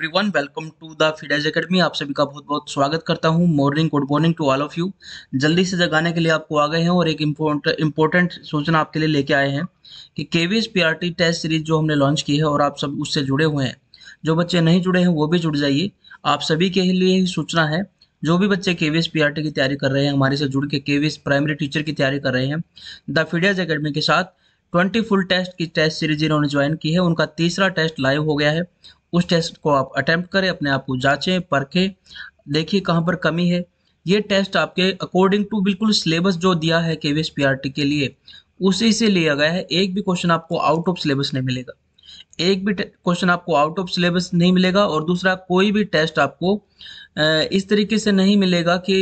everyone welcome to the Fidez academy आप सभी का बहुत बहुत स्वागत करता हूँ morning good morning to all of you जल्दी से जगाने के लिए आपको आ गए हैं और एक इम्पोर्टेंट सूचना आपके लिए लेके आए हैं कि केवीएस पीआरटी टेस्ट सीरीज जो हमने लॉन्च की है और आप सब उससे जुड़े हुए हैं जो बच्चे नहीं जुड़े हैं वो भी जुड़ जाइए आप सभी के लिए ही सूचना है जो भी बच्चे के वी की तैयारी कर रहे हैं हमारे से जुड़ के के प्राइमरी टीचर की तैयारी कर रहे हैं द फिडेज अकेडमी के साथ 20 फुल टेस्ट की टेस्ट सीरीज इन्होंने ज्वाइन की है उनका तीसरा टेस्ट लाइव हो गया है उस टेस्ट को आप अटैम्प्ट करें अपने आप को जाँचें परखें देखिए कहाँ पर कमी है ये टेस्ट आपके अकॉर्डिंग टू बिल्कुल सिलेबस जो दिया है के वी के लिए उसी से लिया गया है एक भी क्वेश्चन आपको आउट ऑफ सिलेबस नहीं मिलेगा एक भी क्वेश्चन आपको आउट ऑफ सिलेबस नहीं मिलेगा और दूसरा कोई भी टेस्ट आपको इस तरीके से नहीं मिलेगा कि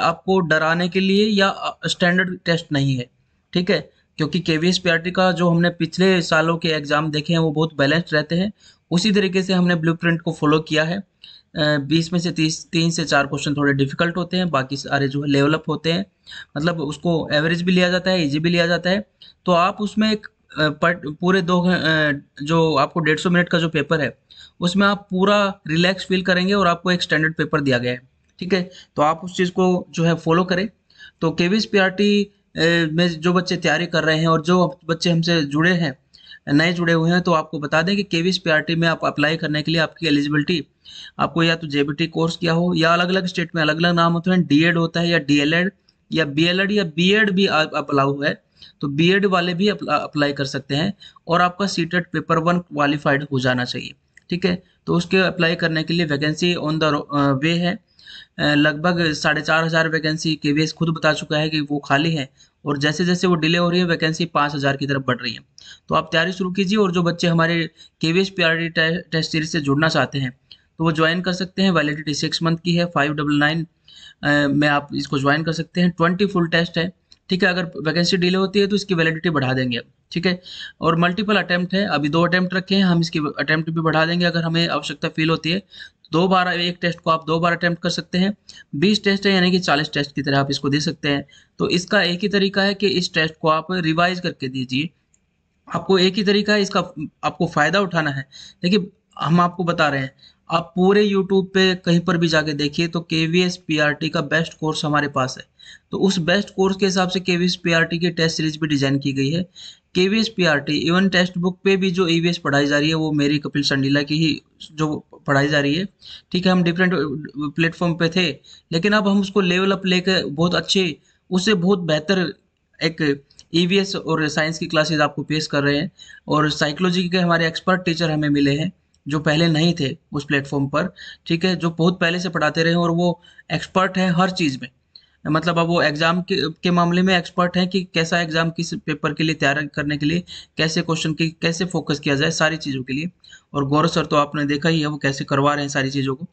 आपको डराने के लिए या स्टैंडर्ड टेस्ट नहीं है ठीक है क्योंकि के वी का जो हमने पिछले सालों के एग्ज़ाम देखे हैं वो बहुत बैलेंस्ड रहते हैं उसी तरीके से हमने ब्लू को फॉलो किया है बीस में से तीस तीन से चार क्वेश्चन थोड़े डिफिकल्ट होते हैं बाकी सारे जो है लेवलअप होते हैं मतलब उसको एवरेज भी लिया जाता है ईजी भी लिया जाता है तो आप उसमें एक पट पूरे दो जो आपको डेढ़ सौ मिनट का जो पेपर है उसमें आप पूरा रिलैक्स फील करेंगे और आपको एक स्टैंडर्ड पेपर दिया गया है ठीक है तो आप उस चीज़ को जो है फॉलो करें तो के वी में जो बच्चे तैयारी कर रहे हैं और जो बच्चे हमसे जुड़े हैं नए जुड़े हुए हैं तो आपको बता दें कि के वी में आप अप्लाई करने के लिए आपकी एलिजिबिलिटी आपको या तो जेबीटी कोर्स किया हो या अलग अलग स्टेट में अलग अलग नाम होते हैं डीएड e होता है या डी e या बी e या बी भी अलाउ है तो बी वाले भी अप्लाई कर सकते हैं और आपका सीटेड पेपर वन क्वालिफाइड हो जाना चाहिए ठीक है तो उसके अप्लाई करने के लिए वैकेंसी ऑन द वे है लगभग साढ़े चार हज़ार वैकेंसी के वी खुद बता चुका है कि वो खाली है और जैसे जैसे वो डिले हो रही है वैकेंसी पाँच हज़ार की तरफ बढ़ रही है तो आप तैयारी शुरू कीजिए और जो बच्चे हमारे के वी एस टेस्ट सीरीज से जुड़ना चाहते हैं तो वो ज्वाइन कर सकते हैं वैलिडिटी सिक्स मंथ की है फाइव डबल नाइन में आप इसको ज्वाइन कर सकते हैं ट्वेंटी फुल टेस्ट है ठीक है अगर वैकेंसी डिले होती है तो इसकी वैलिडिटी बढ़ा देंगे ठीक है और मल्टीपल अटैम्प्ट है अभी दो अटैम्प्ट रखे हैं हम इसकी अटैम्प्ट भी बढ़ा देंगे अगर हमें आवश्यकता फील होती है दो बार एक टेस्ट को आप दो बार अटैम्प्ट कर सकते हैं बीस टेस्ट है यानी कि चालीस टेस्ट की तरह आप इसको दे सकते हैं तो इसका एक ही तरीका है कि इस टेस्ट को आप रिवाइज करके दीजिए आपको एक ही तरीका है इसका आपको फ़ायदा उठाना है देखिए हम आपको बता रहे हैं आप पूरे YouTube पे कहीं पर भी जाके देखिए तो K V S P R T का बेस्ट कोर्स हमारे पास है तो उस बेस्ट कोर्स के हिसाब से K V S P R T की टेस्ट सीरीज भी डिज़ाइन की गई है K V S P R T even test book पे भी जो ई वी एस पढ़ाई जा रही है वो मेरी कपिल संडीला की ही जो पढ़ाई जा रही है ठीक है हम डिफरेंट प्लेटफॉर्म uh, पे थे लेकिन अब हम उसको लेवल अप लेकर बहुत अच्छे उससे बहुत बेहतर एक ई e और साइंस की क्लासेज आपको पेश कर रहे हैं और साइकोलॉजी के हमारे एक्सपर्ट टीचर हमें मिले हैं जो पहले नहीं थे उस प्लेटफॉर्म पर ठीक है जो बहुत पहले से पढ़ाते रहे और वो एक्सपर्ट है हर चीज़ में मतलब अब वो एग्ज़ाम के के मामले में एक्सपर्ट हैं कि कैसा एग्ज़ाम किस पेपर के लिए तैयार करने के लिए कैसे क्वेश्चन की कैसे फोकस किया जाए सारी चीज़ों के लिए और गौरव सर तो आपने देखा ही है वो कैसे करवा रहे हैं सारी चीज़ों को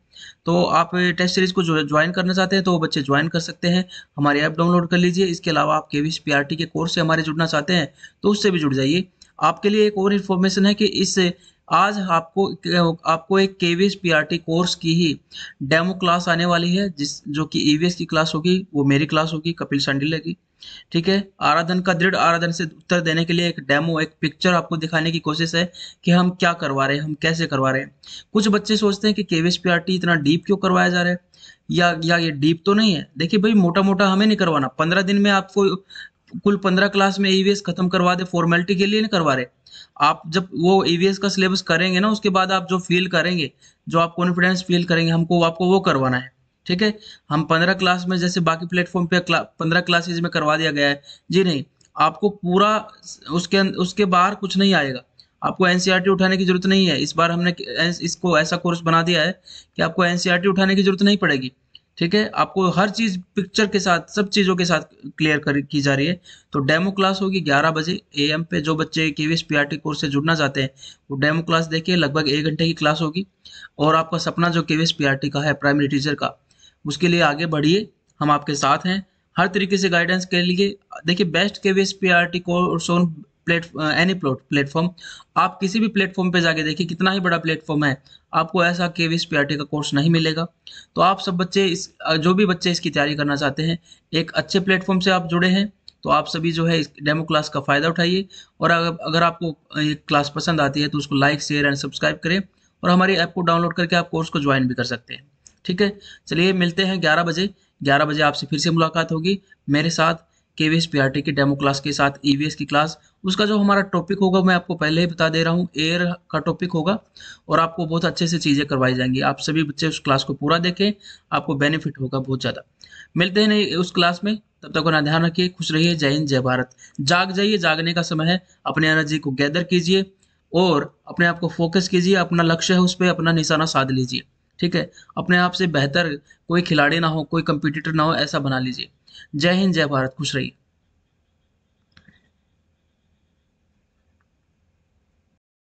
तो आप टेस्ट सीरीज़ को जो ज्वाइन करना चाहते हैं तो वो बच्चे ज्वाइन कर सकते हैं हमारी ऐप डाउनलोड कर लीजिए इसके अलावा आप के वी के कोर्स से हमारे जुड़ना चाहते हैं तो उससे भी जुड़ जाइए आपके लिए एक और इन्फॉर्मेशन है कि इस आज आपको आपको एक के वी कोर्स की ही डेमो क्लास आने वाली है जिस जो कि ई e की क्लास होगी वो मेरी क्लास होगी कपिल सांडिले की ठीक है आराधन का दृढ़ आराधन से उत्तर देने के लिए एक डेमो एक पिक्चर आपको दिखाने की कोशिश है कि हम क्या करवा रहे हैं हम कैसे करवा रहे हैं कुछ बच्चे सोचते हैं कि के इतना डीप क्यों करवाया जा रहा है या या ये डीप तो नहीं है देखिए भाई मोटा मोटा हमें नहीं करवाना पंद्रह दिन में आपको कुल पंद्रह क्लास में ईवीएस खत्म करवा दे फॉर्मेलिटी के लिए नहीं करवा रहे आप जब वो ईवीएस का सिलेबस करेंगे ना उसके बाद आप जो फील करेंगे जो आप कॉन्फिडेंस फील करेंगे हमको आपको वो करवाना है ठीक है हम पंद्रह क्लास में जैसे बाकी प्लेटफॉर्म पे पंद्रह क्लासेज में करवा दिया गया है जी नहीं आपको पूरा उसके अं- उसके बाहर कुछ नहीं आएगा आपको एनसीईआरटी e उठाने की जरूरत नहीं है इस बार हमने इसको ऐसा कोर्स बना दिया है कि आपको एनसीईआरटी e उठाने की जरूरत नहीं पड़ेगी ठीक है आपको हर चीज़ पिक्चर के साथ सब चीज़ों के साथ क्लियर कर की जा रही है तो डेमो क्लास होगी 11 बजे एएम पे जो बच्चे के वी पीआरटी कोर्स से जुड़ना चाहते हैं वो डेमो क्लास देखिए लगभग एक घंटे की क्लास होगी और आपका सपना जो के पीआरटी का है प्राइमरी टीचर का उसके लिए आगे बढ़िए हम आपके साथ हैं हर तरीके से गाइडेंस के लिए देखिए best K V S P R T course on plate any plot platform आप किसी भी प्लेटफॉर्म पे जाके देखिए कितना ही बड़ा प्लेटफॉर्म है आपको ऐसा के वी का कोर्स नहीं मिलेगा तो आप सब बच्चे इस जो भी बच्चे इसकी तैयारी करना चाहते हैं एक अच्छे प्लेटफॉर्म से आप जुड़े हैं तो आप सभी जो है इस डेमो क्लास का फ़ायदा उठाइए और अगर अगर आपको ये क्लास पसंद आती है तो उसको लाइक शेयर एंड सब्सक्राइब करें और हमारी ऐप को डाउनलोड करके आप कोर्स को ज्वाइन भी कर सकते हैं ठीक है चलिए मिलते हैं ग्यारह बजे ग्यारह बजे आपसे फिर से मुलाकात होगी मेरे साथ के वी की डेमो क्लास के साथ ईवीएस की क्लास उसका जो हमारा टॉपिक होगा मैं आपको पहले ही बता दे रहा हूँ एयर का टॉपिक होगा और आपको बहुत अच्छे से चीज़ें करवाई जाएंगी आप सभी बच्चे उस क्लास को पूरा देखें आपको बेनिफिट होगा बहुत ज़्यादा मिलते हैं नहीं उस क्लास में तब तक अपना ध्यान रखिए खुश रहिए जय हिंद जय भारत जाग जाइए जागने का समय है अपने एनर्जी को गैदर कीजिए और अपने आप को फोकस कीजिए अपना लक्ष्य है उस पर अपना निशाना साध लीजिए ठीक है अपने आप से बेहतर कोई खिलाड़ी ना हो कोई कंपिटिटर ना हो ऐसा बना लीजिए जय हिंद जय भारत खुश रहिए